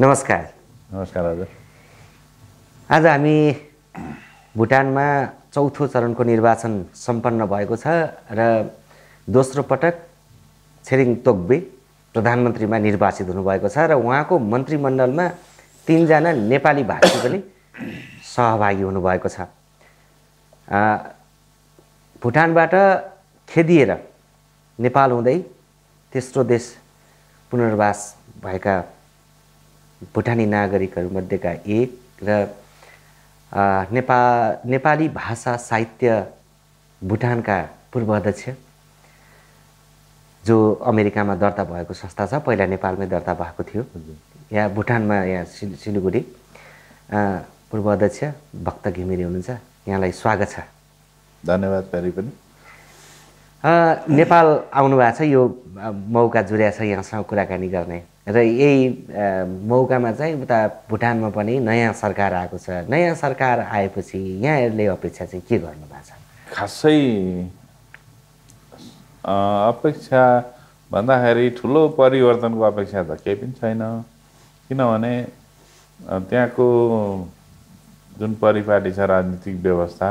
नमस्कार नमस्कार हजुर आज हामी भुटानमा चौथो चरणको निर्वाचन सम्पन्न भएको छ र दोस्रो पटक छेरिङ तोक्बे प्रधानमन्त्रीमा निर्वाचित हुनुभएको छ र उहाँको मन्त्रीमण्डलमा तिनजना नेपाली भाषी पनि सहभागी हुनुभएको छ भुटानबाट खेदिएर नेपाल हुँदै तेस्रो देश पुनर्वास भएका भुटानी नागरिकहरूमध्येका एक र नेपा नेपाली भाषा साहित्य भुटानका पूर्व अध्यक्ष जो अमेरिकामा दर्ता भएको संस्था छ पहिला नेपालमै दर्ता भएको थियो यहाँ भुटानमा यहाँ सिल सिलगढी पूर्व अध्यक्ष भक्त घिमिरे हुनुहुन्छ यहाँलाई स्वागत छ धन्यवाद प्यारी पनि नेपाल आउनुभएको छ यो मौका जुडिया छ यहाँसँग कुराकानी गर्ने र यही मौकामा चाहिँ उता भुटानमा पनि नयाँ सरकार आएको छ नयाँ सरकार आएपछि यहाँहरूले अपेक्षा चाहिँ के गर्नु भएको छ खासै अपेक्षा भन्दाखेरि ठुलो परिवर्तनको अपेक्षा त केही पनि छैन किनभने त्यहाँको जुन परिपाटी छ राजनीतिक व्यवस्था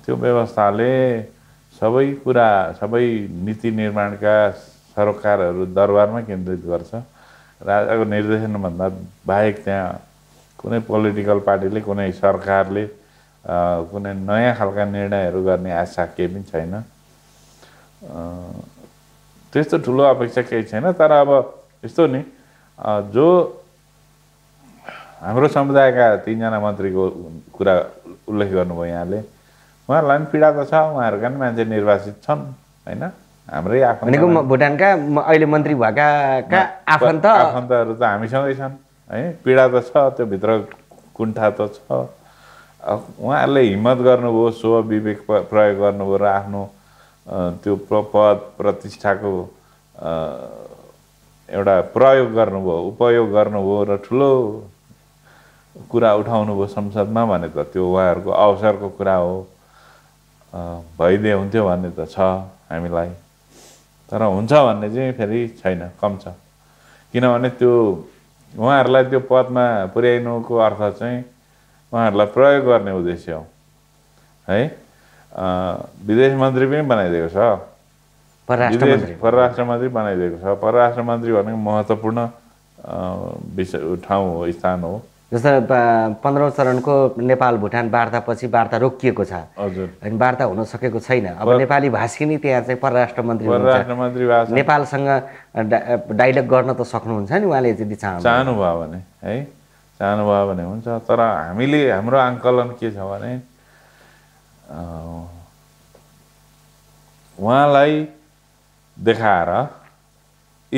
त्यो व्यवस्थाले सबै कुरा सबै नीति निर्माणका सरकारहरू दरबारमा केन्द्रित गर्छ राजाको निर्देशनभन्दा बाहेक त्यहाँ कुनै पोलिटिकल पार्टीले कुनै सरकारले कुनै नयाँ खालका निर्णयहरू गर्ने आशा केही पनि छैन त्यस्तो ठुलो अपेक्षा केही छैन तर अब यस्तो नि जो हाम्रो समुदायका तिनजना मन्त्रीको कुरा उल्लेख गर्नुभयो यहाँले उहाँहरूलाई पनि पीडा त छ उहाँहरूका पनि मान्छे निर्वाचित छन् होइन हाम्रै आफन्त भुटानका अहिले मन्त्री भएका आफन्त आफन्तहरू त हामीसँगै छन् है पीडा त छ त्यो भित्र कुण्ठा त छ उहाँहरूले हिम्मत गर्नुभयो स्व विवेक प्रयोग गर्नुभयो र आफ्नो त्यो पद प्रतिष्ठाको एउटा प्रयोग गर्नुभयो उपयोग गर्नुभयो र ठुलो कुरा उठाउनुभयो संसदमा भने त त्यो उहाँहरूको अवसरको कुरा हो भइदिए हुन्थ्यो भन्ने त छ हामीलाई तर हुन्छ भन्ने चाहिँ फेरि छैन कम छ किनभने त्यो उहाँहरूलाई त्यो पदमा पुर्याइनुको अर्थ चाहिँ उहाँहरूलाई प्रयोग गर्ने उद्देश्य हो है विदेश मन्त्री पनि बनाइदिएको छ परराष्ट्र मन्त्री बनाइदिएको छ परराष्ट्र मन्त्री भनेको महत्त्वपूर्ण विषय ठाउँ हो स्थान हो जस्तो पन्ध्रौँ चरणको नेपाल भुटान वार्तापछि वार्ता रोकिएको छ अनि वार्ता हुन सकेको छैन अब नेपाली भाषी नै त्यहाँ चाहिँ परराष्ट्र मन्त्री हुनुहुन्छ नेपालसँग डाइलग गर्न त सक्नुहुन्छ नि उहाँले यदि चाहनुभयो भने है चाहनुभयो भने हुन्छ तर हामीले हाम्रो आङ्कलन के छ भने उहाँलाई देखाएर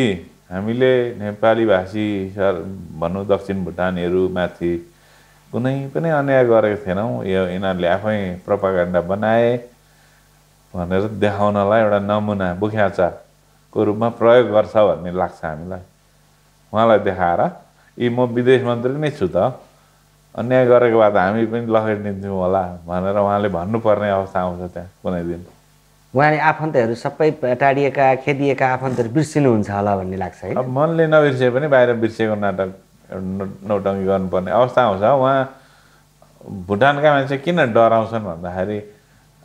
ए हामीले नेपाली भाषी सर भनौँ दक्षिण भुटानीहरूमाथि कुनै पनि अन्याय गरेको थिएनौँ यो यिनीहरूले आफै प्रपागण्डा बनाए भनेर देखाउनलाई एउटा नमुना बुख्याचाको रूपमा प्रयोग गर्छ भन्ने लाग्छ हामीलाई उहाँलाई देखाएर यी म विदेश मन्त्री नै छु त अन्याय गरेको भए त हामी पनि लखेटिदिन्थ्यौँ होला भनेर उहाँले भन्नुपर्ने अवस्था आउँछ त्यहाँ कुनै दिन उहाँले आफन्तहरू सबै टाढिएका खेदिएका आफन्तहरू बिर्सिनुहुन्छ होला भन्ने लाग्छ है मनले नबिर्से पनि बाहिर बिर्सेको नाटक नौटङ्गी गर्नुपर्ने अवस्था आउँछ उहाँ भुटानका मान्छे किन डराउँछन् भन्दाखेरि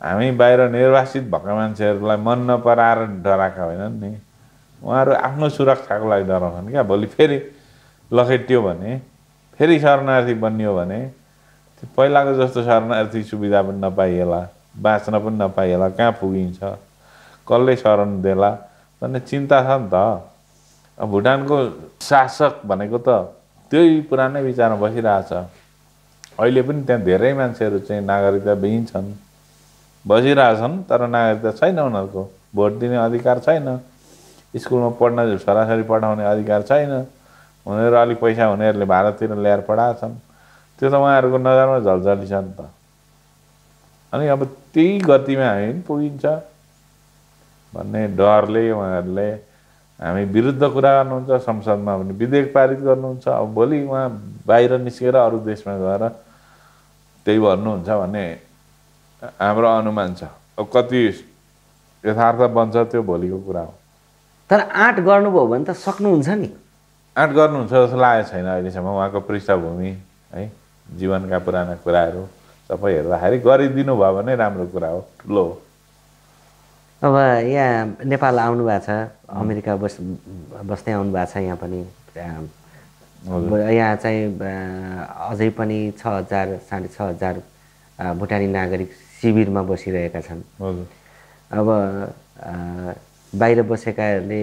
हामी बाहिर निर्वासित भएका मान्छेहरूलाई मन नपराएर डराएका होइनन् नि उहाँहरू आफ्नो सुरक्षाको लागि डराउँछन् क्या भोलि फेरि लखेटियो भने फेरि शरणार्थी बनियो भने पहिलाको जस्तो शरणार्थी सुविधा पनि नपाइएला बाँच्न पनि नपाइएला कहाँ पुगिन्छ कसले शरण देला भन्ने चिन्ता छ नि त भुटानको शासक भनेको त त्यही पुरानै विचारमा बसिरहेछ अहिले पनि त्यहाँ धेरै मान्छेहरू चाहिँ नागरिकता बिहिन्छन् बसिरहेछन् तर नागरिकता छैन उनीहरूको भोट दिने अधिकार छैन स्कुलमा पढ्न छोराछोरी पढाउने अधिकार छैन उनीहरू अलिक पैसा हुनेहरूले भारततिर ल्याएर पढाएछन् त्यो त उहाँहरूको नजरमा झल्झली छ नि त अनि अब त्यही गतिमा हामी पनि पुगिन्छ भन्ने डरले उहाँहरूले हामी विरुद्ध कुरा गर्नुहुन्छ संसदमा पनि विधेयक पारित गर्नुहुन्छ अब भोलि उहाँ बाहिर निस्केर अरू देशमा गएर त्यही भन्नुहुन्छ भन्ने हाम्रो अनुमान छ अब कति यथार्थ बन्छ त्यो भोलिको कुरा हो तर आँट गर्नुभयो भने त सक्नुहुन्छ नि आँट गर्नुहुन्छ जस्तो लागेको छैन अहिलेसम्म उहाँको पृष्ठभूमि है जीवनका पुराना कुराहरू सबै हेर्दाखेरि गरिदिनु भयो भने राम्रो कुरा हो ठुलो हो अब यहाँ नेपाल आउनु भएको छ अमेरिका बस् बस्दै आउनु भएको छ यहाँ पनि यहाँ चाहिँ अझै पनि छ हजार साढे छ हजार भुटानी नागरिक शिविरमा बसिरहेका छन् अब बाहिर बसेकाहरूले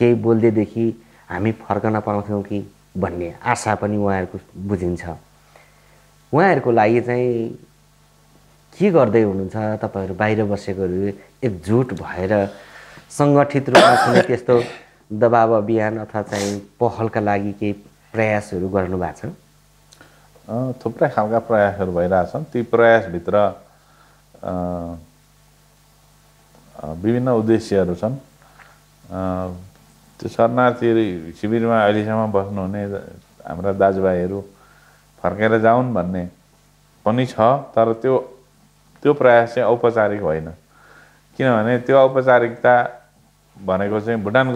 केही बोल्दैदेखि हामी फर्कन पाउँथ्यौँ कि भन्ने आशा पनि उहाँहरूको बुझिन्छ उहाँहरूको लागि चाहिँ के गर्दै हुनुहुन्छ तपाईँहरू बाहिर बसेकोहरू एकजुट भएर सङ्गठित रूपमा कुनै त्यस्तो दबाब अभियान अथवा चाहिँ पहलका लागि केही प्रयासहरू गर्नु भएको छ थुप्रै खालका प्रयासहरू भइरहेछन् ती प्रयासभित्र विभिन्न उद्देश्यहरू छन् त्यो शरणार्थी शिविरमा अहिलेसम्म बस्नुहुने हाम्रा दाजुभाइहरू फर्केर जाउन् भन्ने पनि छ तर त्यो त्यो प्रयास चाहिँ औपचारिक होइन किनभने त्यो औपचारिकता भनेको चाहिँ भुटान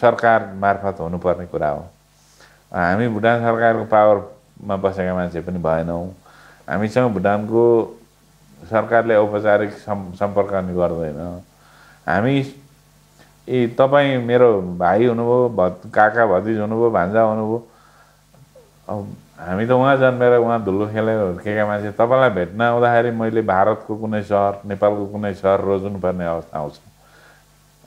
सरकार मार्फत हुनुपर्ने कुरा हो हामी भुटान सरकारको पावरमा बसेका मान्छे पनि भएनौँ हामीसँग भुटानको सरकारले औपचारिक सम्पर्क पनि गर्दैन हामी ए तपाईँ मेरो भाइ हुनुभयो भ काका भतिज हुनुभयो भान्जा हुनुभयो हामी त उहाँ जन्मेर उहाँ धुलो खेलेर हुर्केका मान्छे तपाईँलाई भेट्न आउँदाखेरि मैले भारतको कुनै सहर नेपालको कुनै सहर रोज्नुपर्ने अवस्था आउँछ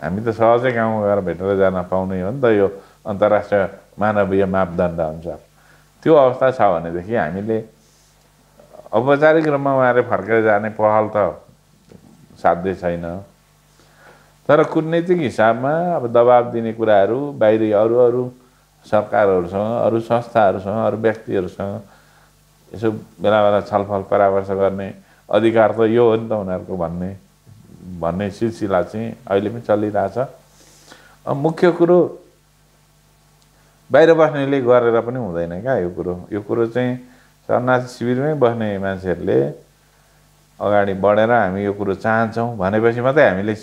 हामी त सहजै गाउँमा गएर भेटेर जान पाउने हो नि त यो अन्तर्राष्ट्रिय मानवीय मापदण्ड अनुसार त्यो अवस्था छ भनेदेखि हामीले औपचारिक रूपमा उहाँले फर्केर जाने पहल त साध्य छैन तर कुटनीतिक हिसाबमा अब दबाब दिने कुराहरू बाहिरी अरू अरू सरकारहरूसँग अरू संस्थाहरूसँग अरू व्यक्तिहरूसँग यसो बेला बेला छलफल परामर्श गर्ने अधिकार त यो हो नि त उनीहरूको भन्ने भन्ने सिलसिला चाहिँ अहिले पनि चलिरहेछ मुख्य कुरो बाहिर बस्नेले गरेर पनि हुँदैन क्या यो कुरो यो कुरो चाहिँ शरणार्थी शिविरमै बस्ने मान्छेहरूले अगाडि बढेर हामी यो कुरो चाहन्छौँ भनेपछि मात्रै हामीले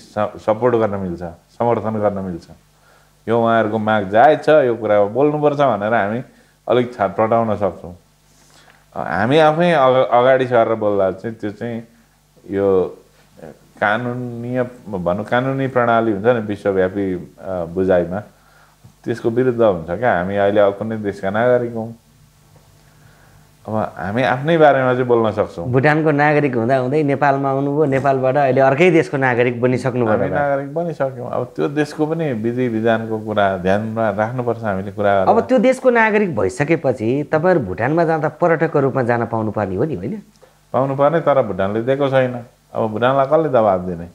सपोर्ट गर्न मिल्छ समर्थन गर्न मिल्छ यो उहाँहरूको माग जायज छ यो कुरा बोल्नुपर्छ भनेर हामी अलिक छटपटाउन सक्छौँ हामी आफै अग अगाडि सरेर बोल्दा चाहिँ त्यो चाहिँ यो कानुनीय भनौँ कानुनी प्रणाली हुन्छ नि विश्वव्यापी बुझाइमा त्यसको विरुद्ध हुन्छ क्या हामी अहिले कुनै देशका नागरिक हौँ अब हामी आफ्नै बारेमा चाहिँ बोल्न सक्छौँ भुटानको नागरिक हुँदा हुँदै नेपालमा आउनुभयो नेपालबाट अहिले अर्कै देशको नागरिक बनिसक्नु भयो नागरिक बनिसक्यौँ अब त्यो देशको पनि विधि विधानको कुरा ध्यानमा राख्नुपर्छ हामीले कुरा अब त्यो देशको नागरिक भइसकेपछि तपाईँहरू भुटानमा जाँदा पर्यटकको रूपमा जान पाउनुपर्ने हो नि होइन पाउनुपर्ने तर भुटानले दिएको छैन अब भुटानलाई कसले दबाब दिने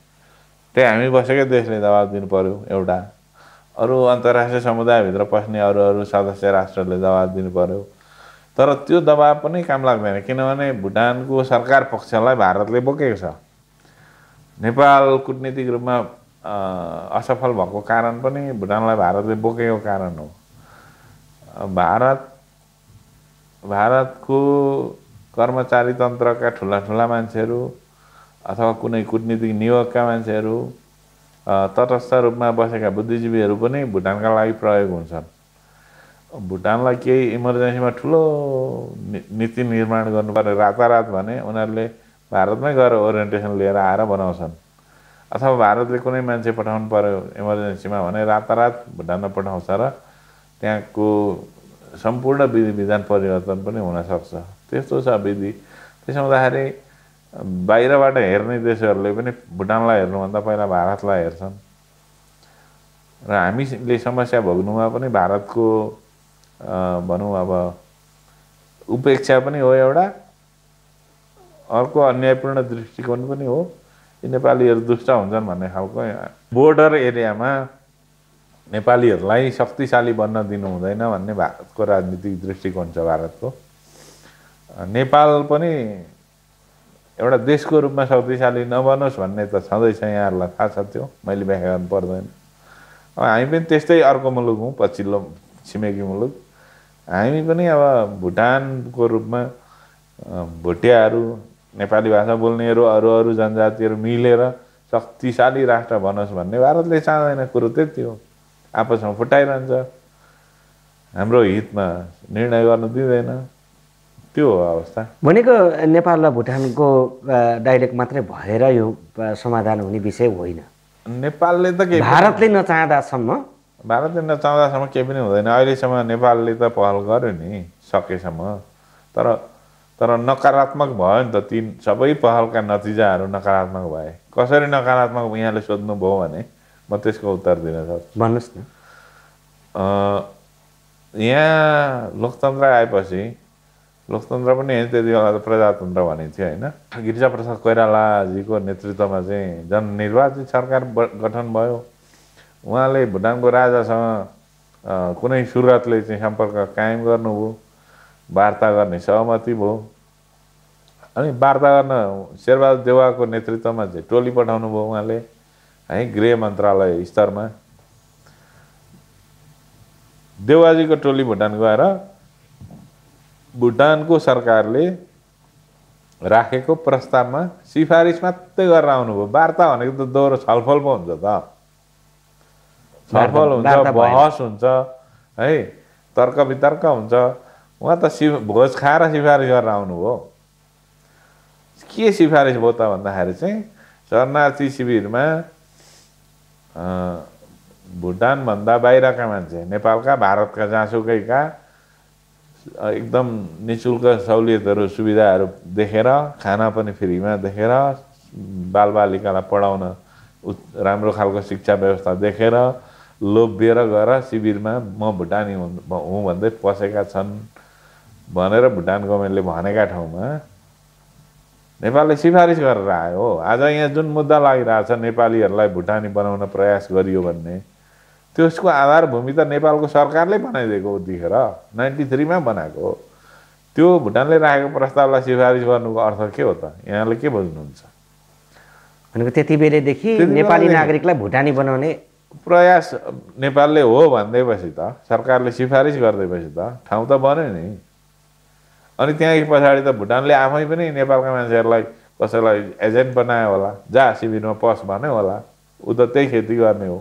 त्यही हामी बसेकै देशले दबाब दिनु पऱ्यो एउटा अरू अन्तर्राष्ट्रिय समुदायभित्र पस्ने अरू अरू सदस्य राष्ट्रले दबाब दिनु पऱ्यो तर त्यो दबाब पनि काम लाग्दैन किनभने भुटानको सरकार पक्षलाई भारतले बोकेको छ नेपाल कुटनीतिक रूपमा असफल भएको कारण पनि भुटानलाई भारतले बोकेको कारण हो भारत भारतको कर्मचारी तन्त्रका ठुला ठुला मान्छेहरू अथवा कुनै कुटनीतिक नियोगका मान्छेहरू तटस्थ रूपमा बसेका बुद्धिजीवीहरू पनि भुटानका लागि प्रयोग हुन्छन् भुटानलाई केही इमर्जेन्सीमा ठुलो नीति निर्माण गर्नुपर्ने रातारात भने उनीहरूले भारतमै गएर ओरिएन्टेसन लिएर आएर बनाउँछन् अथवा भारतले कुनै मान्छे पठाउनु पऱ्यो इमर्जेन्सीमा भने रातारात भुटानमा पठाउँछ र त्यहाँको सम्पूर्ण विधि विधान परिवर्तन पनि हुनसक्छ त्यस्तो छ विधि त्यसो हुँदाखेरि बाहिरबाट हेर्ने देशहरूले पनि भुटानलाई हेर्नुभन्दा पहिला भारतलाई हेर्छन् र हामीले समस्या भोग्नुमा पनि भारतको भनौँ अब उपेक्षा पनि हो एउटा अर्को अन्यायपूर्ण दृष्टिकोण पनि हो नेपालीहरू दुष्ट हुन्छन् भन्ने खालको बोर्डर एरियामा नेपालीहरूलाई शक्तिशाली बन्न दिनु हुँदैन भन्ने भारतको राजनीतिक दृष्टिकोण छ भारतको नेपाल पनि एउटा देशको रूपमा शक्तिशाली नबनोस् भन्ने त छँदैछ यहाँहरूलाई थाहा छ त्यो मैले व्याख्या गर्नु पर्दैन अब हामी पनि त्यस्तै अर्को मुलुक हौँ पछिल्लो छिमेकी मुलुक हामी पनि अब भुटानको रूपमा भोटियाहरू नेपाली भाषा बोल्नेहरू अरू अरू जनजातिहरू मिलेर शक्तिशाली राष्ट्र बनोस् भन्ने भारतले चाहँदैन कुरो त्यति हो आपसमा फुटाइरहन्छ हाम्रो हितमा निर्णय गर्नु दिँदैन त्यो हो अवस्था भनेको नेपाल र भुटानको डाइरेक्ट मात्रै भएर यो समाधान हुने विषय होइन नेपालले त के भारतले नचाहँदासम्म भारतले नचाउँदासम्म केही पनि हुँदैन अहिलेसम्म नेपालले त पहल गर्यो नि सकेसम्म तर तर नकारात्मक भयो नि त ती सबै पहलका नतिजाहरू नकारात्मक भए कसरी नकारात्मक यहाँले सोध्नुभयो भने म त्यसको उत्तर दिन सक्छु भन्नुहोस् न यहाँ लोकतन्त्र आएपछि लोकतन्त्र पनि होइन त्यति बेला त प्रजातन्त्र भनिन्थ्यो होइन गिरिजाप्रसाद कोइरालाजीको नेतृत्वमा चाहिँ जननिर्वाचित सरकार गठन भयो उहाँले भुटानको राजासँग कुनै सुरुवातले चाहिँ सम्पर्क कायम गर्नुभयो वार्ता गर्ने सहमति भयो अनि वार्ता गर्न शेरबहादुर देवाको नेतृत्वमा चाहिँ टोली पठाउनु भयो उहाँले है गृह मन्त्रालय स्तरमा देवाजीको टोली भुटान गएर भुटानको सरकारले राखेको प्रस्तावमा सिफारिस मात्रै गरेर आउनुभयो वार्ता भनेको त दोहोरो छलफल पो हुन्छ त छलफल हुन्छ बहस हुन्छ है तर्क वितर्क हुन्छ उहाँ त सि भोज खाएर सिफारिस गरेर आउनुभयो के सिफारिस भयो त भन्दाखेरि चाहिँ शरणार्थी शिविरमा भुटानभन्दा बाहिरका मान्छे नेपालका भारतका जहाँसुकैका एकदम नि शुल्क सहुलियतहरू सुविधाहरू देखेर खाना पनि फ्रीमा देखेर बालबालिकालाई पढाउन उ राम्रो खालको शिक्षा व्यवस्था देखेर लोभिएर गएर शिविरमा म भुटानी हुँ भन्दै पसेका छन् भनेर भुटान गभर्मेन्टले भनेका ठाउँमा नेपालले सिफारिस गरेर आयो आज यहाँ जुन मुद्दा लागिरहेछ नेपालीहरूलाई भुटानी बनाउन प्रयास गरियो भन्ने त्यसको आधारभूमि त नेपालको सरकारले बनाइदिएको देखेर नाइन्टी थ्रीमा बनाएको त्यो भुटानले राखेको प्रस्तावलाई सिफारिस गर्नुको अर्थ के हो त यहाँले के बुझ्नुहुन्छ भनेको त्यति बेलादेखि नेपाली नागरिकलाई भुटानी बनाउने प्रयास नेपालले हो भन्दैपछि त सरकारले सिफारिस गरिदिएपछि त ठाउँ त बन्यो नि अनि त्यहाँ पछाडि त भुटानले आफै पनि नेपालका मान्छेहरूलाई कसैलाई एजेन्ट बनायो होला जा शिविरमा पस भन्यो होला ऊ त त्यही खेती गर्ने हो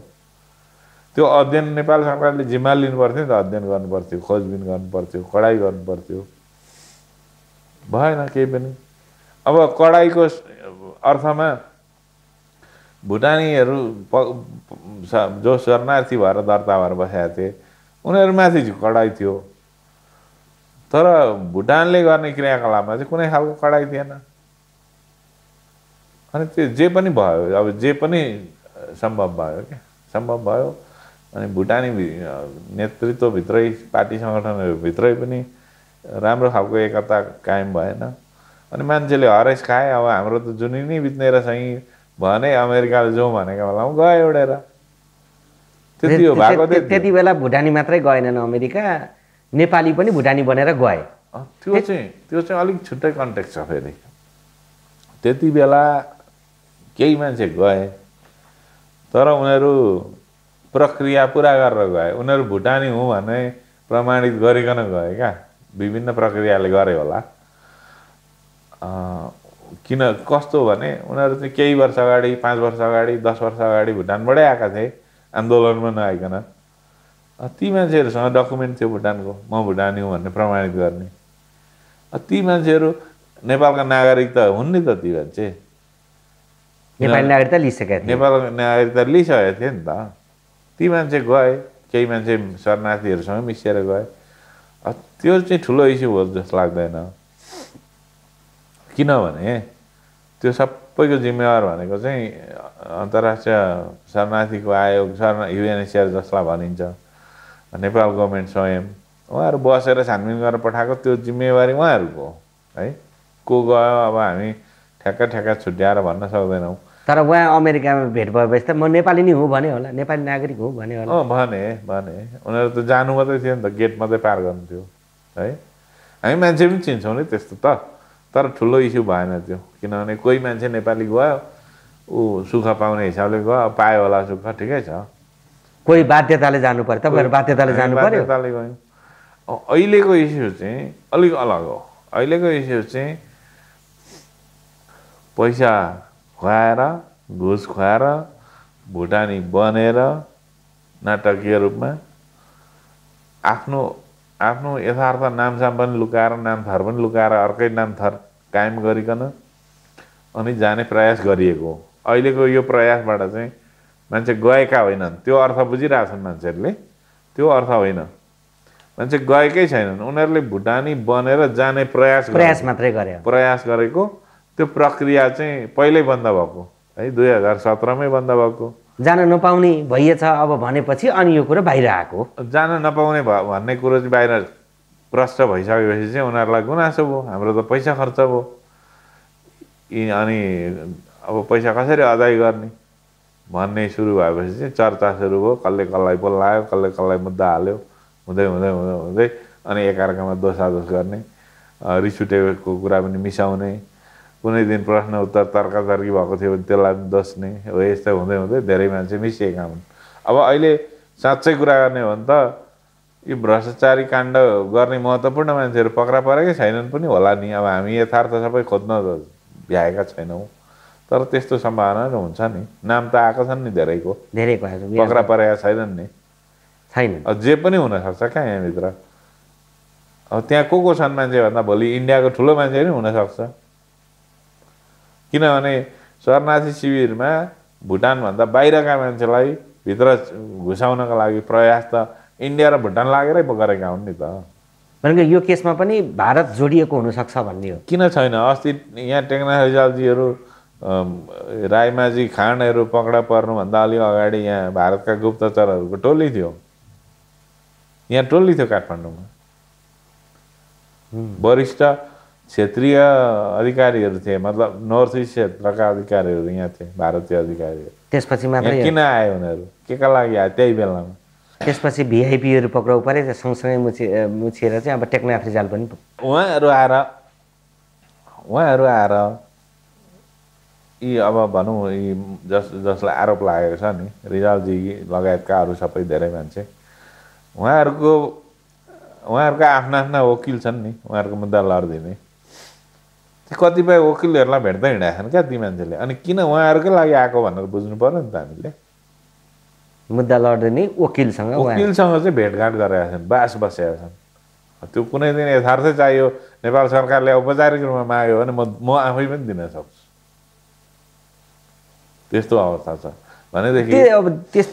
त्यो अध्ययन नेपाल सरकारले जिम्मा लिनु पर्थ्यो नि त अध्ययन गर्नुपर्थ्यो खोजबिन गर्नुपर्थ्यो कडाइ गर्नुपर्थ्यो भएन केही पनि अब कडाइको अर्थमा भुटानीहरू जो शरणार्थी भएर दर्ता भएर बसेका थिए उनीहरूमाथि कडाइ थियो तर भुटानले गर्ने क्रियाकलापमा चाहिँ कुनै खालको कडाइ थिएन अनि त्यो जे पनि भयो अब जे पनि सम्भव भयो क्या सम्भव भयो अनि भुटानी नेतृत्वभित्रै पार्टी सङ्गठनहरूभित्रै पनि राम्रो खालको एकता कायम भएन अनि मान्छेले हरेस खाए अब हाम्रो त जुनै नै बित्नेर चाहिँ भने अमेरिकाले जाउँ भनेको बेलामा गयो उडेर त्यति बेला भुटानी मात्रै गएनन् अमेरिका नेपाली पनि भुटानी बनेर गए त्यो चाहिँ त्यो चाहिँ अलिक छुट्टै कन्ट्याक्ट छ फेरि त्यति बेला केही मान्छे गए तर उनीहरू प्रक्रिया पुरा गरेर गए उनीहरू भुटानी हुँ भने प्रमाणित गरिकन गए क्या विभिन्न प्रक्रियाले गरे होला किन कस्तो भने उनीहरू चाहिँ केही वर्ष अगाडि पाँच वर्ष अगाडि दस वर्ष अगाडि भुटानबाटै आएका थिए आन्दोलनमा नआइकन ती मान्छेहरूसँग डकुमेन्ट थियो भुटानको म भुटानी हुँ भन्ने प्रमाणित गर्ने ती मान्छेहरू नेपालका नागरिक त हुन् नि त ती मान्छे नेपाली नागरिकता लिइसकेका थिए नेपालको नागरिकता लिइसकेको थिए नि त ती मान्छे गए केही मान्छे शरणार्थीहरूसँग मिसिएर गए त्यो चाहिँ ठुलो इस्यु हो जस्तो लाग्दैन किनभने त्यो सब सबैको जिम्मेवार भनेको चाहिँ अन्तर्राष्ट्रिय शरणार्थीको आयोग शरण युएनएसिआर जसलाई भनिन्छ नेपाल गभर्मेन्ट स्वयं उहाँहरू बसेर छानबिन गरेर पठाएको त्यो जिम्मेवारी उहाँहरूको हो है को गयो अब हामी ठ्याक्क ठ्याक्का छुट्याएर भन्न सक्दैनौँ तर उहाँ अमेरिकामा भेट भएपछि त म नेपाली नै हो भने होला नेपाली नागरिक हो भने होला भने भने उनीहरू त जानु मात्रै थियो नि त गेट मात्रै पार गर्नु थियो है हामी मान्छे पनि चिन्छौँ नि त्यस्तो त तर ठुलो इस्यु भएन त्यो किनभने कोही मान्छे नेपाली गयो ऊ सुख पाउने हिसाबले गयो पायो होला सुख ठिकै छ कोही बाध्यताले जानु पर्यो तपाईँहरू बाध्यताले जानु बाध्यताले गयो अहिलेको इस्यु चाहिँ अलिक अलग हो अहिलेको इस्यु चाहिँ पैसा खुवाएर घुस खुवाएर भुटानी बनेर नाटकीय रूपमा आफ्नो आफ्नो यथार्थ नामसाम पनि लुकाएर नाम थर पनि लुकाएर अर्कै नाम थर कायम गरिकन अनि जाने प्रयास गरिएको अहिलेको यो प्रयासबाट चाहिँ मान्छे गएका होइनन् त्यो अर्थ बुझिरहेछन् मान्छेहरूले त्यो अर्थ होइन मान्छे गएकै छैनन् उनीहरूले भुटानी बनेर जाने प्रयास प्रयास मात्रै गरे प्रयास गरेको त्यो प्रक्रिया चाहिँ पहिल्यै बन्द भएको है दुई हजार सत्रमै बन्द भएको जान नपाउने भइएछ अब भनेपछि अनि यो कुरो बाहिर आएको जान नपाउने भ भन्ने कुरो चाहिँ बाहिर प्रष्ट भइसकेपछि चाहिँ उनीहरूलाई गुनासो भयो हाम्रो त पैसा खर्च भयो अनि अब पैसा कसरी अदाय गर्ने भन्ने सुरु भएपछि चाहिँ चर्चा सुरु भयो कसले कसलाई बोलायो कसले कसलाई मुद्दा हाल्यो हुँदै हुँदै हुँदै हुँदै अनि एकअर्कामा दोषादोष गर्ने रिस उठेको कुरा पनि मिसाउने कुनै दिन प्रश्न उत्तर तर्कातर्की भएको थियो भने त्यसलाई पनि दस्ने हो यस्तो हुँदै हुँदै धेरै मान्छे मिसिएका हुन् अब अहिले साँच्चै कुरा गर्ने हो भने त यो भ्रष्टाचारी काण्ड गर्ने महत्त्वपूर्ण मान्छेहरू पक्रा परेकै छैनन् पनि होला नि अब हामी यथार्थ सबै खोज्न भ्याएका छैनौँ तर त्यस्तो सम्भावना हुन्छ नि नाम त आएको छन् नि धेरैको धेरैको पक्रा परेका छैनन् नि छैन जे पनि हुनसक्छ क्या यहाँभित्र अब त्यहाँ को को छन् मान्छे भन्दा भोलि इन्डियाको ठुलो मान्छे पनि हुनसक्छ किनभने शरणार्थी शिविरमा भुटानभन्दा बाहिरका मान्छेलाई भित्र घुसाउनको लागि प्रयास त इन्डिया र भुटान लागेरै गरेका हुन् नि त भनेको यो केसमा पनि भारत जोडिएको हुनसक्छ भन्ने हो किन छैन अस्ति यहाँ टेक्नोलोजीहरू रिजालजीहरू खाँडहरू पक्रा पर्नुभन्दा अलि अगाडि यहाँ भारतका गुप्तचरहरूको टोली थियो यहाँ टोली थियो काठमाडौँमा वरिष्ठ क्षेत्रीय अधिकारीहरू थिए मतलब नर्थ इस्ट क्षेत्रका अधिकारीहरू यहाँ थिए भारतीय अधिकारीहरू त्यसपछि मात्रै किन आए उनीहरू के का लागि आयो त्यही बेलामा त्यसपछि भिआइपीहरू पक्राउ परे त्यो सँगसँगै मुछि मुछिएर चाहिँ अब टेक्ना जाल पनि उहाँहरू आएर उहाँहरू आएर यी अब भनौँ यी जस जसलाई आरोप लागेको छ नि रिजालजी लगायतका अरू सबै धेरै मान्छे उहाँहरूको उहाँहरूको आफ्ना आफ्ना वकिल छन् नि उहाँहरूको मुद्दा लडिदिने कतिपय वकिलहरूलाई भेट्दै हिँडेका छन् क्या ती मान्छेले अनि किन उहाँहरूकै लागि आएको भनेर बुझ्नु पऱ्यो नि त हामीले मुद्दा लड्ने वकिलसँग वकिलसँग चाहिँ भेटघाट गरेका छन् बास बसेका छन् त्यो कुनै दिन यथार्थ चाहियो नेपाल सरकारले औपचारिक रूपमा माग्यो भने म म आफै पनि दिन सक्छु त्यस्तो अवस्था छ भनेदेखि अब त्यस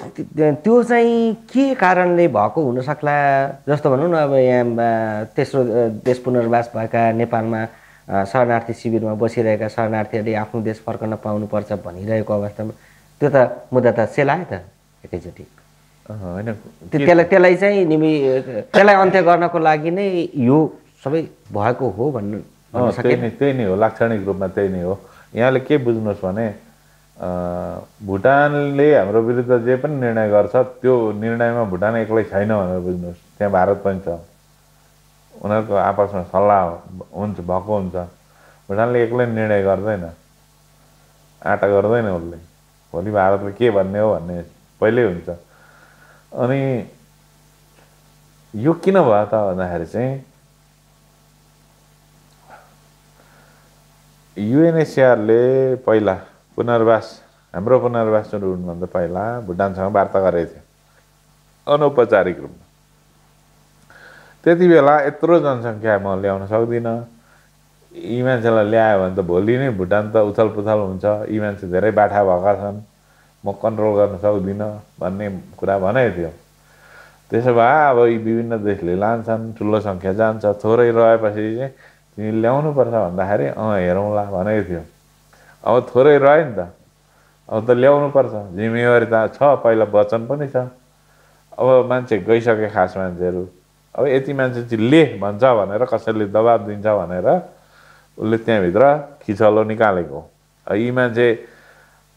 त्यो चाहिँ के कारणले भएको हुनसक्ला जस्तो भनौँ न अब यहाँ तेस्रो देश पुनर्वास भएका नेपालमा शरणार्थी शिविरमा बसिरहेका शरणार्थीहरूले आफ्नो देश फर्कन पाउनुपर्छ भनिरहेको अवस्थामा त्यो त मुद्दा त सेलायो त एकैचोटि होइन त्यसलाई त्यसलाई चाहिँ निमि त्यसलाई अन्त्य गर्नको लागि नै यो सबै भएको हो भन्नु त्यही नै त्यही नै हो लाक्षणिक रूपमा त्यही नै हो यहाँले के बुझ्नुहोस् भने भुटानले हाम्रो विरुद्ध जे पनि निर्णय गर्छ त्यो निर्णयमा भुटान एक्लै छैन भनेर बुझ्नुहोस् त्यहाँ भारत पनि छ उनीहरूको आपसमा सल्लाह हुन्छ भएको हुन्छ भुटानले एक्लै निर्णय गर्दैन आँटा गर्दैन उसले भोलि भारतले के भन्ने हो भन्ने पहिल्यै हुन्छ अनि यो किन भयो त भन्दाखेरि चाहिँ युएनएसिआरले पहिला पुनर्वास हाम्रो पुनर्वास सुरु हुनुभन्दा पहिला भुटानसँग वार्ता गरेको थियो अनौपचारिक रूपमा त्यति बेला यत्रो जनसङ्ख्या म ल्याउन सक्दिनँ यी मान्छेलाई ल्यायो भने त भोलि नै भुटान त उथल पुथल हुन्छ यी मान्छे धेरै बाठा भएका छन् म कन्ट्रोल गर्न सक्दिनँ भन्ने कुरा भनेको थियो त्यसो भए अब यी विभिन्न देशले लान्छन् ठुलो सङ्ख्या जान्छ थोरै रहेपछि चाहिँ तिमी ल्याउनुपर्छ भन्दाखेरि अँ हेरौँला भनेको थियो अब थोरै रह्यो नि त अब त ल्याउनुपर्छ जिम्मेवारी त छ पहिला वचन पनि छ अब मान्छे गइसके खास मान्छेहरू अब यति मान्छे चाहिँ ले भन्छ भनेर कसैले दबाब दिन्छ भनेर उसले त्यहाँभित्र खिचलो निकालेको यी मान्छे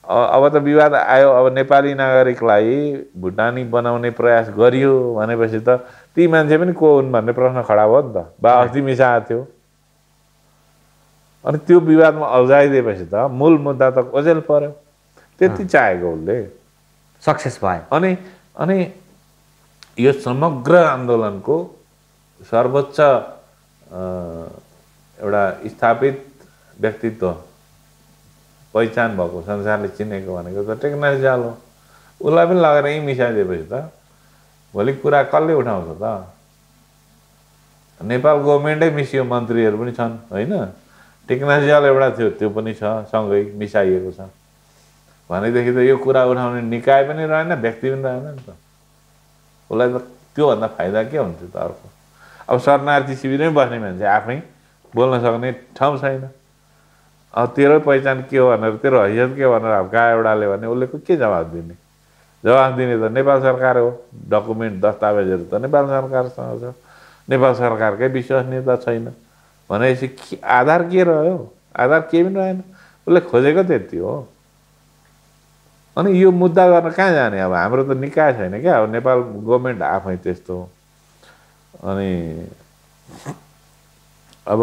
अब त विवाद आयो अब नेपाली नागरिकलाई भुटानी बनाउने प्रयास गरियो भनेपछि त ती मान्छे पनि को हुन् भन्ने प्रश्न खडा भयो नि त बा अस्ति मिसाएको थियो अनि त्यो विवादमा अल्झाइदिएपछि त मूल मुद्दा त ओझेल पर्यो त्यति चाहेको उसले सक्सेस भयो अनि अनि यो समग्र आन्दोलनको सर्वोच्च एउटा स्थापित व्यक्तित्व पहिचान भएको संसारले चिनेको भनेको त जाल हो उसलाई पनि लगेर यहीँ मिसाइदिएपछि त भोलि कुरा कसले उठाउँछ त नेपाल गभर्मेन्टै मिसियो मन्त्रीहरू पनि छन् होइन जाल एउटा थियो त्यो पनि छ सँगै मिसाइएको छ भनेदेखि त यो कुरा उठाउने निकाय पनि रहेन व्यक्ति पनि रहेन नि त उसलाई त त्योभन्दा फाइदा के हुन्छ त अर्को अब शरणार्थी शिविरमै बस्ने मान्छे आफै बोल्न सक्ने ठाउँ छैन अब तेरो पहिचान के हो भनेर तेरो हैसियत के हो भनेर गा एउटाले भने उसले के जवाब दिने जवाब दिने त नेपाल सरकार हो डकुमेन्ट दस्तावेजहरू त नेपाल सरकारसँग छ नेपाल सरकारकै विश्वसनीयता छैन भनेपछि आधार के रह्यो आधार केही पनि रहेन उसले खोजेको त्यति हो अनि यो मुद्दा गर्न कहाँ जाने अब हाम्रो त निकाय छैन क्या अब नेपाल गभर्मेन्ट आफै त्यस्तो अनि अब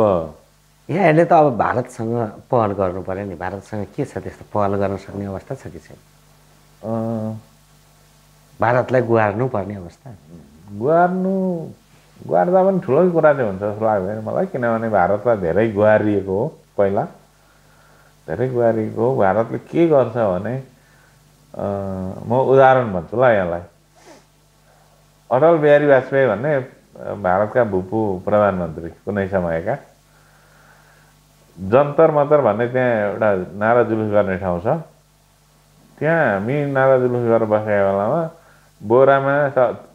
यहाँहरूले त अब भारतसँग पहल गर्नु पऱ्यो नि भारतसँग के छ त्यस्तो पहल गर्न सक्ने अवस्था छ कि छैन भारतलाई गुहार्नु पर्ने अवस्था गुहार्नु गुहार्दा पनि ठुलै कुरा नै हुन्छ जस्तो लाग्दैन मलाई किनभने भारतलाई धेरै गुहारिएको हो पहिला धेरै गुहारिएको हो भारतले के गर्छ भने म उदाहरण भन्छु ल यहाँलाई अटल बिहारी वाजपेयी भन्ने भारतका भूपू प्रधानमन्त्री कुनै समयका जन्तर मन्तर भन्ने त्यहाँ एउटा नारा जुलुस गर्ने ठाउँ छ त्यहाँ हामी नारा जुलुस गरेर बसेको बेलामा बोरामा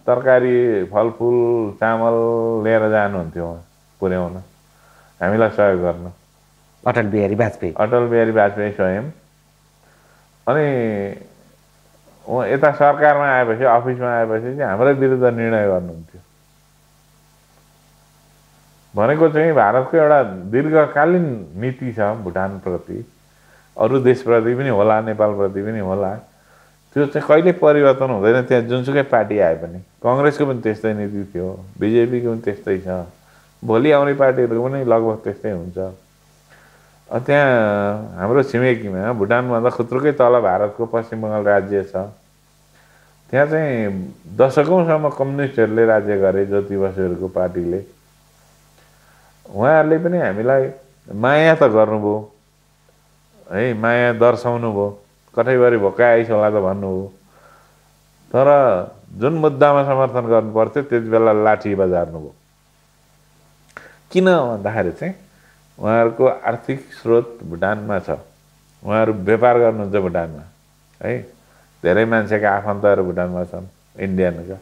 तरकारी फलफुल चामल लिएर जानुहुन्थ्यो पुर्याउन हामीलाई सहयोग गर्न अटल बिहारी वाजपेयी अटल बिहारी वाजपेयी स्वयं अनि यता सरकारमा आएपछि अफिसमा आएपछि चाहिँ हाम्रै विरुद्ध निर्णय गर्नुहुन्थ्यो भनेको चाहिँ भारतको एउटा दीर्घकालीन नीति छ भुटानप्रति अरू देशप्रति पनि होला नेपालप्रति पनि होला त्यो चाहिँ कहिले परिवर्तन हुँदैन त्यहाँ जुनसुकै पार्टी आए पनि कङ्ग्रेसको पनि त्यस्तै नीति थियो बिजेपीको पनि त्यस्तै छ भोलि आउने पार्टीहरूको पनि लगभग त्यस्तै हुन्छ त्यहाँ हाम्रो छिमेकीमा भुटानभन्दा खुत्रुकै तल भारतको पश्चिम बङ्गाल राज्य छ त्यहाँ चाहिँ दशकौँसम्म कम्युनिस्टहरूले राज्य गरे ज्योति बसुहरूको पार्टीले उहाँहरूले पनि हामीलाई माया त गर्नुभयो है माया दर्शाउनु भयो कठैभरि भोका आइस होला त भन्नुभयो तर जुन मुद्दामा समर्थन गर्नु पर्थ्यो त्यति बेला लाठी बजार्नु भयो किन भन्दाखेरि चाहिँ उहाँहरूको आर्थिक स्रोत भुटानमा छ उहाँहरू व्यापार गर्नुहुन्छ भुटानमा है धेरै मान्छेका आफन्तहरू भुटानमा छन् इन्डियनका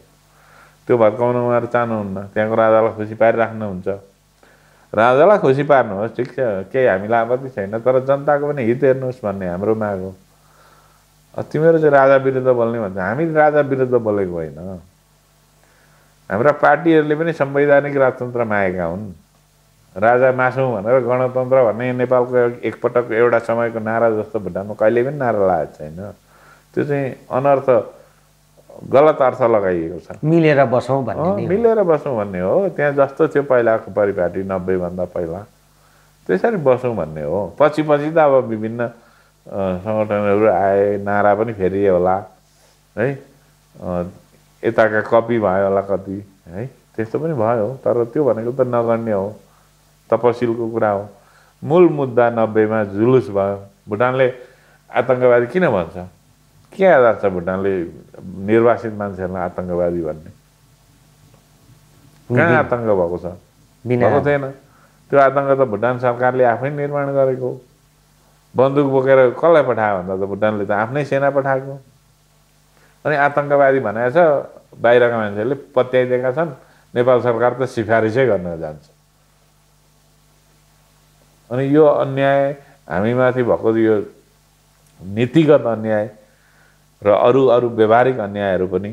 त्यो भत्काउन उहाँहरू चाहनुहुन्न त्यहाँको राजालाई खुसी पारिराख्नुहुन्छ राजालाई खुसी पार्नुहोस् ठिक छ केही हामीलाई आपत्ति छैन तर जनताको पनि हित हेर्नुहोस् भन्ने हाम्रो माग हो तिमीहरू चाहिँ राजा विरुद्ध बोल्ने भन्छ हामी राजा विरुद्ध बोलेको होइन हाम्रा पार्टीहरूले पनि संवैधानिक राजतन्त्रमा आएका हुन् राजा मासौँ भनेर गणतन्त्र भन्ने नेपालको एकपटक एउटा समयको नारा जस्तो भुटानमा कहिले पनि नारा लागेको छैन त्यो चाहिँ अनर्थ गलत अर्थ लगाइएको छ मिलेर बसौँ भन्ने मिलेर बसौँ भन्ने हो त्यहाँ जस्तो थियो पहिलाको परिपाटी नब्बेभन्दा पहिला त्यसरी बसौँ भन्ने हो पछि पछि त अब विभिन्न सङ्गठनहरू आए नारा पनि फेरि होला है यताका कपी भयो होला कति है त्यस्तो पनि भयो तर त्यो भनेको त नगर्ने हो तपसिलको कुरा हो मूल मुद्दा नब्बेमा जुलुस भयो भुटानले आतङ्कवादी किन भन्छ के आधार छ भुटानले निर्वासित मान्छेहरूलाई आतङ्कवादी भन्ने कहाँ आतङ्क भएको छ भएको थिएन त्यो आतङ्क त भुटान सरकारले आफै निर्माण गरेको बन्दुक बोकेर कसलाई पठायो भन्दा त भुटानले त आफ्नै सेना पठाएको अनि आतङ्कवादी भनेको छ बाहिरका मान्छेहरूले पत्याइदिएका छन् नेपाल सरकार त सिफारिसै गर्न जान्छ अनि यो अन्याय हामीमाथि भएको यो नीतिगत अन्याय र अरू अरू व्यवहारिक अन्यायहरू पनि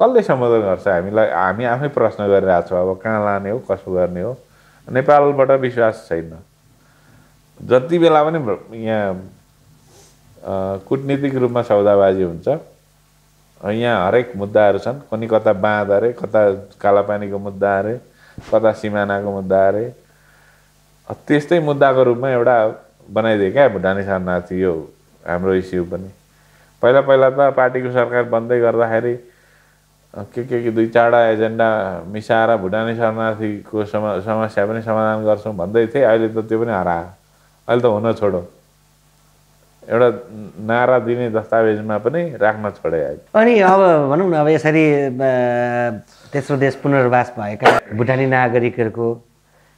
कसले सम्बोधन गर्छ हामीलाई हामी आफै प्रश्न गरिरहेको छौँ अब कहाँ लाने हो कसो गर्ने हो नेपालबाट विश्वास छैन जति बेला पनि यहाँ कुटनीतिक रूपमा सौदाबाजी हुन्छ यहाँ हरेक मुद्दाहरू छन् कुनै कता बाँध अरे कता कालापानीको मुद्दा अरे कता सिमानाको मुद्दा अरे त्यस्तै मुद्दाको रूपमा एउटा बनाइदिए क्या भुटानी शरणार्थी यो हाम्रो इस्यु पनि पहिला पहिला त पार्टीको सरकार बन्दै गर्दाखेरि के के दुई चारवटा एजेन्डा मिसाएर भुटानी शरणार्थीको सम समस्या पनि समाधान गर्छौँ भन्दै थिएँ अहिले त त्यो पनि हरायो अहिले त हुन छोडो एउटा नारा दिने दस्तावेजमा पनि राख्न छोडे अनि अब भनौँ न अब यसरी तेस्रो देश पुनर्वास भएका भुटानी नागरिकहरूको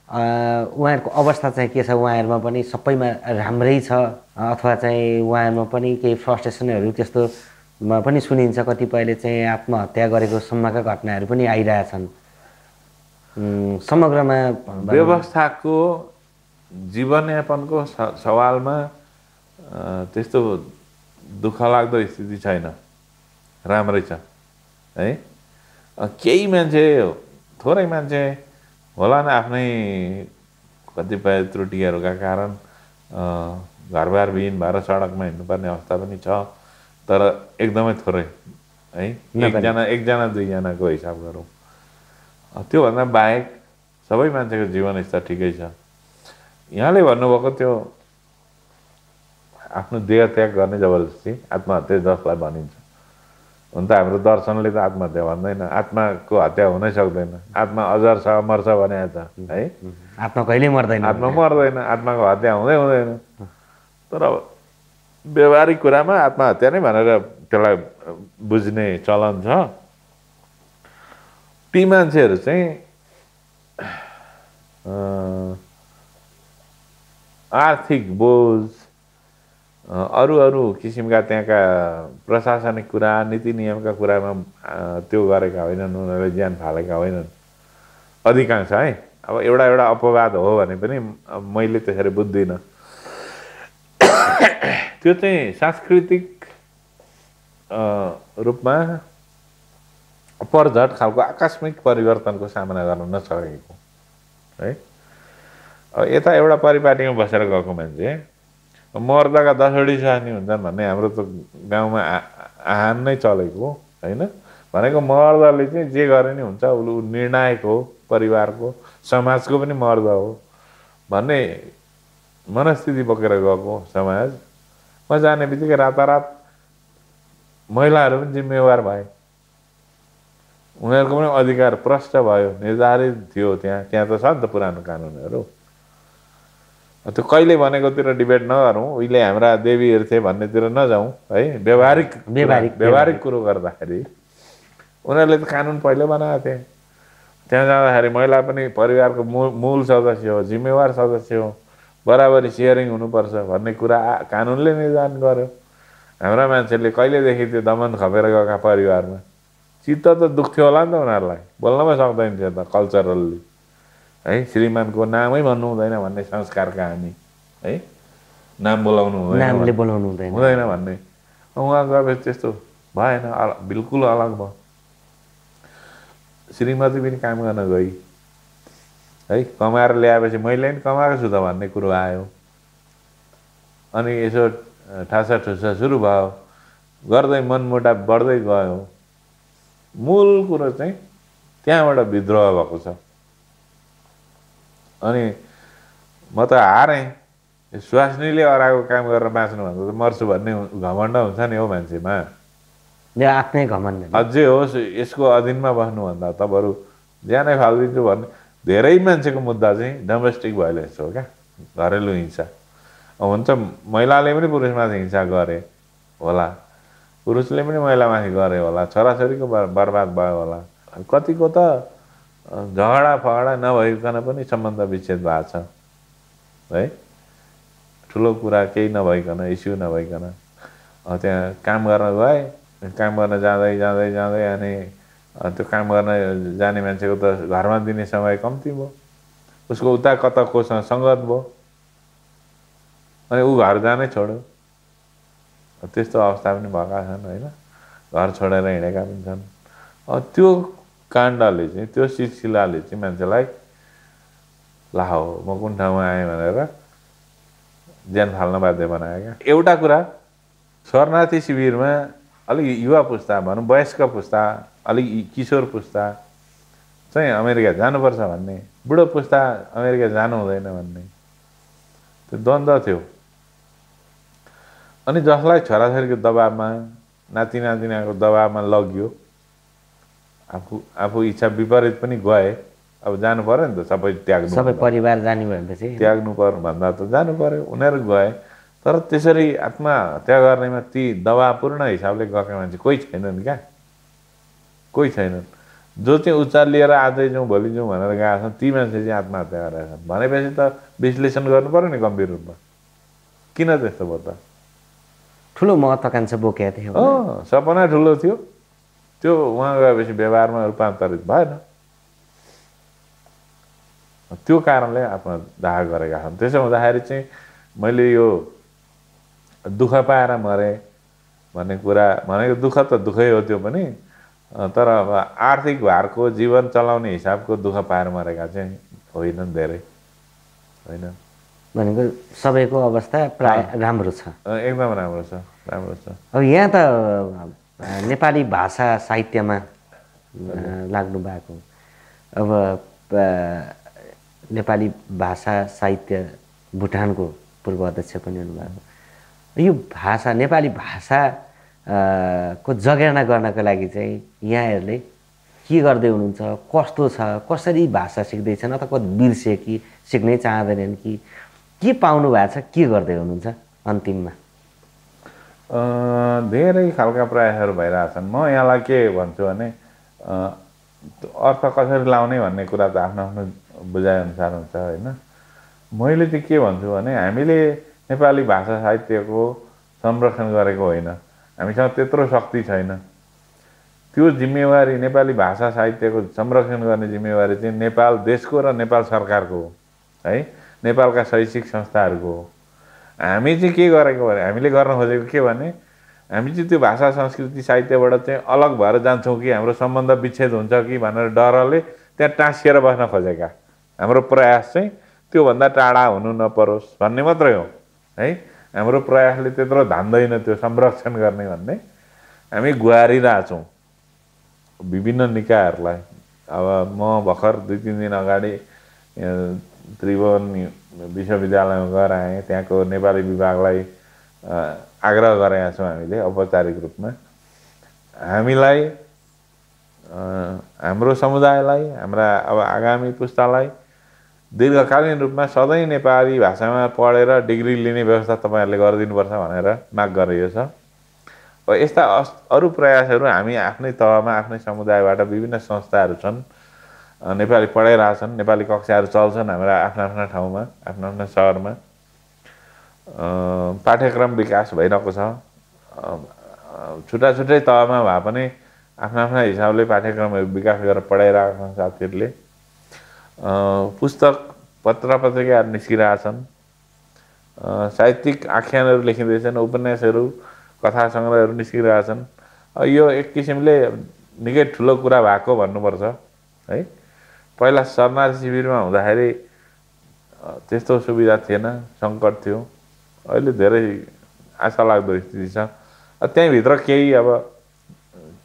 उहाँहरूको अवस्था चाहिँ के छ उहाँहरूमा पनि सबैमा राम्रै छ अथवा चाहिँ उहाँहरूमा पनि केही फ्रस्ट्रेसनहरू त्यस्तोमा पनि सुनिन्छ कतिपयले चाहिँ आत्महत्या गरेको सम्मका घटनाहरू पनि आइरहेछन् समग्रमा व्यवस्थाको जीवनयापनको सवालमा त्यस्तो दुःखलाग्दो स्थिति छैन राम्रै छ है केही मान्छे थोरै मान्छे होला नि आफ्नै कतिपय त्रुटिहरूका कारण घरबार बिहिन भएर सडकमा हिँड्नुपर्ने अवस्था पनि छ तर एकदमै थोरै है एकजना एकजना दुईजनाको हिसाब गरौँ त्योभन्दा बाहेक सबै मान्छेको जीवनस्तर ठिकै छ यहाँले भन्नुभएको त्यो आफ्नो देह त्याग गर्ने जबरजस्ती आत्महत्या जसलाई भनिन्छ हुन त हाम्रो दर्शनले त आत्महत्या भन्दैन आत्माको हत्या हुनै सक्दैन आत्मा अजर छ मर्छ भने त है आत्मा कहिले मर्दैन आत्मा मर्दैन आत्माको हत्या हुँदै हुँदैन तर व्यवहारिक कुरामा आत्महत्या नै भनेर त्यसलाई बुझ्ने चलन छ ती मान्छेहरू चाहिँ आर्थिक बोझ अरू अरू किसिमका त्यहाँका प्रशासनिक कुरा नीति नियमका कुरामा त्यो गरेका होइनन् उनीहरूले ज्यान फालेका होइनन् अधिकांश है अब एउटा एउटा अपवाद हो भने पनि मैले त्यसरी बुझ्दिनँ त्यो चाहिँ सांस्कृतिक रूपमा अपरझट खालको आकस्मिक परिवर्तनको सामना गर्न नसकेको है यता एउटा परिपाटीमा बसेर गएको मान्छे मर्दाका दसवटी सानी हुन्छन् भन्ने हाम्रो त गाउँमा आहान नै चलेको होइन भनेको मर्दाले चाहिँ जे गरे नि हुन्छ उसले निर्णायक हो परिवारको समाजको पनि मर्द हो भन्ने मनस्थिति बोकेर गएको समाज म जाने बित्तिकै रातारात महिलाहरू पनि जिम्मेवार भए उनीहरूको पनि अधिकार प्रष्ट भयो निर्धारित थियो त्यहाँ त्यहाँ त छ नि त पुरानो कानुनहरू त्यो कहिले भनेकोतिर डिबेट नगरौँ उहिले हाम्रा देवीहरू थिए भन्नेतिर नजाउँ है व्यवहारिक व्यवहारिक व्यवहारिक कुरो गर्दाखेरि उनीहरूले त कानुन पहिल्यै बनाएको थिए त्यहाँ जाँदाखेरि महिला पनि परिवारको मूल मूल सदस्य हो जिम्मेवार सदस्य हो बराबरी सेयरिङ हुनुपर्छ भन्ने कुरा कानुनले निर्धारण गर्यो हाम्रा मान्छेले कहिलेदेखि त्यो दमन खपेर गएका परिवारमा चित्त त दुख्थ्यो होला नि त उनीहरूलाई बोल्न सक्दैन थियो त कल्चरल्ली है श्रीमानको नामै भन्नु हुँदैन भन्ने संस्कारका हामी है नाम बोलाउनु हुँदैन नामले बोलाउनु हुँदैन हुँदैन भन्ने उहाँ गएपछि त्यस्तो भएन अल बिल्कुल अलग भयो श्रीमती पनि काम गर्न गई है कमाएर ल्याएपछि मैले पनि कमाएको छु त भन्ने कुरो आयो अनि यसो ठासा ठुसा सुरु भयो गर्दै मनमुटा बढ्दै गयो मूल कुरो चाहिँ त्यहाँबाट विद्रोह भएको छ अनि म त हारेँ लिएर अराएको काम गरेर बाँच्नु भन्दा त मर्छु भन्ने घमण्ड हुन्छ नि हो मान्छेमा आफ्नै घमण्ड अझै होस् यसको अधीनमा बस्नुभन्दा त बरु ज्यानै फालिदिन्छु भन्ने धेरै मान्छेको मुद्दा चाहिँ डोमेस्टिक भाइलेन्स हो क्या घरेलु हिंसा हुन्छ महिलाले पनि पुरुषमाथि हिंसा गरे होला पुरुषले पनि महिलामाथि गरे होला छोराछोरीको बर्बाद भयो होला कतिको त झगडा फगडा नभइकन पनि सम्बन्ध विच्छेद भएको छ है ठुलो कुरा केही नभइकन इस्यु नभइकन त्यहाँ काम गर्न गए काम गर्न जाँदै जाँदै जाँदै अनि त्यो काम गर्न जाने मान्छेको त घरमा दिने समय कम्ती भयो उसको उता कता कोसँग सङ्गत भयो अनि ऊ घर जानै छोड्यो त्यस्तो अवस्था पनि भएका छन् होइन घर छोडेर हिँडेका पनि छन् त्यो काण्डले चाहिँ त्यो सिलसिलाले चाहिँ मान्छेलाई ला हो म कुन ठाउँमा आएँ भनेर ज्यान फाल्न बाध्य बनायो क्या एउटा कुरा शरणार्थी शिविरमा अलिक युवा पुस्ता भनौँ वयस्क पुस्ता अलिक किशोर पुस्ता चाहिँ अमेरिका जानुपर्छ भन्ने बुढो पुस्ता अमेरिका जानु हुँदैन भन्ने त्यो द्वन्द्व थियो अनि जसलाई छोराछोरीको दबाबमा नाति नातिनाको दबाबमा लग्यो आफू आफू इच्छा विपरीत पनि गए अब जानु पऱ्यो नि त सबै त्याग्नु सबै परिवार जाने भनेपछि त्याग्नु पर्यो भन्दा त जानु पऱ्यो उनीहरू गए तर त्यसरी आत्महत्या गर्नेमा ती दबापूर्ण हिसाबले गएका मान्छे कोही छैनन् क्या कोही छैनन् जो चाहिँ उचार लिएर आजै जाउँ भोलि जाउँ भनेर गएका छन् ती मान्छे चाहिँ आत्महत्या गरेका छन् भनेपछि त विश्लेषण गर्नु पऱ्यो नि गम्भीर रूपमा किन त्यस्तो भयो त ठुलो महत्त्वकांक्षा बोकेको थियो सपना ठुलो थियो त्यो उहाँ गएपछि व्यवहारमा रूपान्तरित भएन त्यो कारणले आफ्नो दाह गरेका छन् त्यसो हुँदाखेरि चाहिँ मैले यो दुःख पाएर मरेँ भन्ने कुरा भनेको दुःख त दुःखै हो त्यो पनि तर अब आर्थिक भारको जीवन चलाउने हिसाबको दुःख पाएर मरेका चाहिँ होइनन् धेरै होइन भनेको सबैको अवस्था प्राय राम्रो छ एकदम राम्रो छ राम्रो छ अब यहाँ त नेपाली भाषा साहित्यमा लाग्नु भएको अब नेपाली भाषा साहित्य भुटानको पूर्व अध्यक्ष पनि हुनुभएको यो भाषा नेपाली भाषा को जगेर्ना गर्नको लागि चाहिँ यहाँहरूले के गर्दै हुनुहुन्छ कस्तो छ कसरी भाषा सिक्दैछन् अथवा बिर्से कि सिक्नै चाहँदैनन् कि के पाउनु भएको छ के गर्दै हुनुहुन्छ अन्तिममा धेरै खालका प्रयासहरू भइरहेछन् म यहाँलाई के भन्छु भने अर्थ कसरी लाउने भन्ने कुरा त आफ्नो आफ्नो बुझाइअनुसार हुन्छ होइन मैले चाहिँ के भन्छु भने हामीले नेपाली भाषा साहित्यको संरक्षण गरेको होइन हामीसँग त्यत्रो शक्ति छैन त्यो जिम्मेवारी नेपाली भाषा साहित्यको संरक्षण गर्ने जिम्मेवारी चाहिँ नेपाल देशको र नेपाल सरकारको हो है नेपालका शैक्षिक संस्थाहरूको हो हामी चाहिँ के गरेको भने हामीले गर्न खोजेको के भने हामी चाहिँ त्यो भाषा संस्कृति साहित्यबाट चाहिँ अलग भएर जान्छौँ कि हाम्रो सम्बन्ध विच्छेद हुन्छ कि भनेर डरले त्यहाँ टाँसिएर बस्न खोजेका हाम्रो प्रयास चाहिँ त्योभन्दा टाढा हुनु नपरोस् भन्ने मात्रै हो है हाम्रो प्रयासले त्यत्रो धान्दैन त्यो संरक्षण गर्ने भन्ने हामी गुहारिरहेछौँ विभिन्न निकायहरूलाई अब म भर्खर दुई तिन दिन अगाडि त्रिभुवन विश्वविद्यालयमा गएर आएँ त्यहाँको नेपाली विभागलाई आग्रह गरेका छौँ हामीले औपचारिक रूपमा हामीलाई हाम्रो समुदायलाई हाम्रा अब आगामी पुस्तालाई दीर्घकालीन रूपमा सधैँ नेपाली भाषामा पढेर डिग्री लिने व्यवस्था तपाईँहरूले गरिदिनुपर्छ भनेर माग छ अब यस्ता अरू प्रयासहरू हामी आफ्नै तहमा आफ्नै समुदायबाट विभिन्न संस्थाहरू छन् नेपाली पढाइरहेछन् नेपाली कक्षाहरू चल्छन् हाम्रा आफ्ना आफ्ना ठाउँमा आफ्ना आफ्ना सहरमा पाठ्यक्रम विकास भइरहेको छ छुट्टा छुट्टै तहमा भए पनि आफ्ना आफ्ना हिसाबले पाठ्यक्रमहरू विकास गरेर पढाइरहेका छन् साथीहरूले पुस्तक पत्र पत्रिकाहरू निस्किरहेछन् साहित्यिक आख्यानहरू लेखिँदैछन् उपन्यासहरू कथा सङ्ग्रहहरू निस्किरहेछन् यो एक किसिमले निकै ठुलो कुरा भएको भन्नुपर्छ है पहिला समाज शिविरमा हुँदाखेरि त्यस्तो सुविधा थिएन सङ्कट थियो अहिले धेरै आशा लाग्दो स्थिति छ त्यहीँभित्र केही अब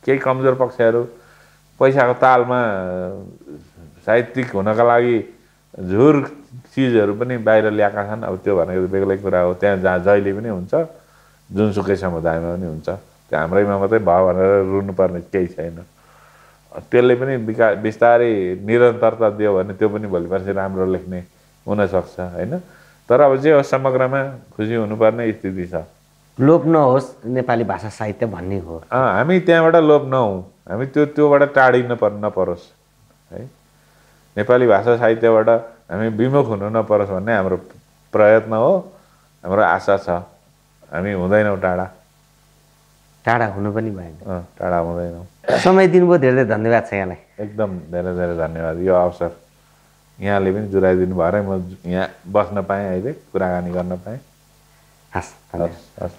केही कमजोर पक्षहरू पैसाको तालमा साहित्यिक हुनका लागि झुर चिजहरू पनि बाहिर ल्याएका छन् अब त्यो भनेको बेग्लै कुरा हो त्यहाँ जहाँ जहिले पनि हुन्छ जुनसुकै समुदायमा पनि हुन्छ त्यो हाम्रैमा मात्रै भयो भनेर रुनुपर्ने केही छैन त्यसले पनि बिका बिस्तारै निरन्तरता दियो भने त्यो पनि भोलि पर्सि राम्रो लेख्ने हुनसक्छ होइन तर अब जे हो समग्रमा खुसी हुनुपर्ने स्थिति छ लोप नहोस् नेपाली भाषा साहित्य भन्ने हो हामी त्यहाँबाट लोप नहौँ हामी त्यो त्योबाट टाढी नपर नपरोस् है नेपाली भाषा साहित्यबाट हामी विमुख हुनु नपरोस् भन्ने हाम्रो प्रयत्न हो हाम्रो आशा छ हामी हुँदैनौँ टाढा टाढा हुनु पनि भएन टाढा हुँदैनौँ समय दिनुभयो धेरै धेरै धन्यवाद छ यहाँलाई एकदम धेरै धेरै धन्यवाद यो अवसर यहाँले पनि जुराइदिनु भएर म यहाँ बस्न पाएँ अहिले कुराकानी गर्न पाएँ हस् हस् हस्